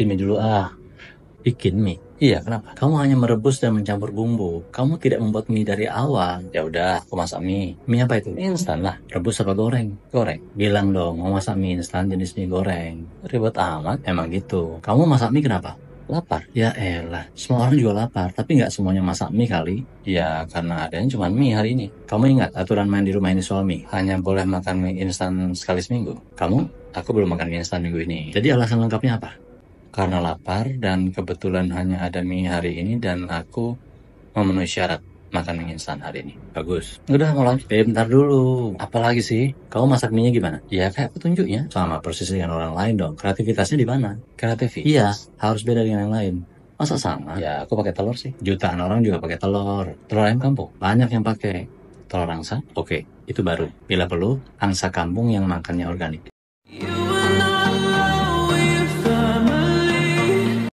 bikin mie dulu ah. Bikin mie? Iya, kenapa? Kamu hanya merebus dan mencampur bumbu. Kamu tidak membuat mie dari awal. Ya udah, aku masak mie. Mie apa itu? instan lah. Rebus apa goreng? Goreng. Bilang dong, mau masak mie instan jenis mie goreng. Ribet amat, emang gitu. Kamu masak mie kenapa? Lapar? Ya elah, semua orang juga lapar, tapi nggak semuanya masak mie kali. Ya, karena ada yang cuma mie hari ini. Kamu ingat aturan main di rumah ini suami? Hanya boleh makan mie instan sekali seminggu. Kamu? Aku belum makan mie instan minggu ini. Jadi alasan lengkapnya apa? karena lapar dan kebetulan hanya ada mie hari ini dan aku memenuhi syarat makan mie instan hari ini. Bagus. Udah mau lanjut. bentar dulu. Apalagi sih? Kau masak mie-nya gimana? Ya kayak petunjuknya. Sama persis dengan orang lain dong. Kreativitasnya di mana? Kreativitas? Iya, harus beda dengan yang lain. Masa sama? Ya, aku pakai telur sih. Jutaan orang juga pakai telur. Telur ayam kampung. Banyak yang pakai. Telur angsa? Oke, itu baru. Bila perlu, angsa kampung yang makannya organik.